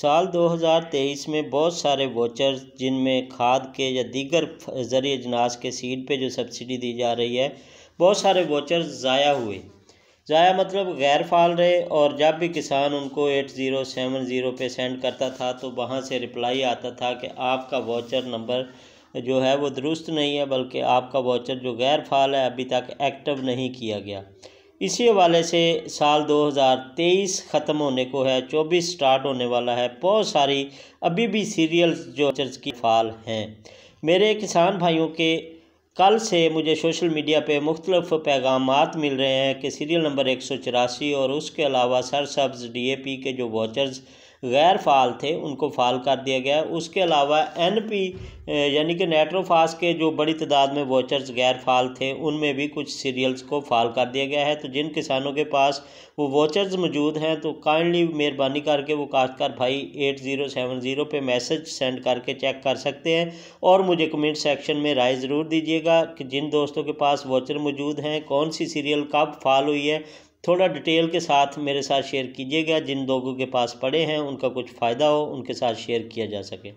साल 2023 में बहुत सारे वोचर्स जिनमें खाद के या दीगर ज़रिए अजनास के सीड पे जो सब्सिडी दी जा रही है बहुत सारे वोचर्स ज़ाया हुए ज़ाया मतलब गैर फाल रहे और जब भी किसान उनको एट ज़ीरो सेवन ज़ीरो पे सेंड करता था तो वहाँ से रिप्लाई आता था कि आपका वोचर नंबर जो है वो दुरुस्त नहीं है बल्कि आपका वोचर जो गैर फाल है अभी तक एक्टिव नहीं किया गया इसी हवाले से साल 2023 ख़त्म होने को है 24 स्टार्ट होने वाला है बहुत सारी अभी भी सीरियल्स जो चर्च की फाल हैं मेरे किसान भाइयों के कल से मुझे सोशल मीडिया पे मुख्तलफ़ पैगाम मिल रहे हैं कि सीरियल नंबर एक सौ चौरासी और उसके अलावा सरसब्ज़ डी ए पी के जो वॉचर्स गैर फाल थे उनको फाल कर दिया गया उसके अलावा एन पी यानी कि नेट्रोफास के जो बड़ी तादाद में वॉचर्स गैर फाल थे उनमें भी कुछ सीरियल्स को फाल कर दिया गया है तो जिन किसानों के पास वो वॉचर्स मौजूद हैं तो काइंडली मेहरबानी करके वो काश्तकार भाई एट ज़ीरो सेवन ज़ीरो पर मैसेज सेंड करके चेक कर सकते हैं और मुझे कमेंट सेक्शन में राय ज़रूर दीजिएगा कि जिन दोस्तों के पास वॉचर मौजूद हैं कौन सी सीरियल कब फाल हुई है थोड़ा डिटेल के साथ मेरे साथ शेयर कीजिएगा जिन लोगों के पास पड़े हैं उनका कुछ फ़ायदा हो उनके साथ शेयर किया जा सके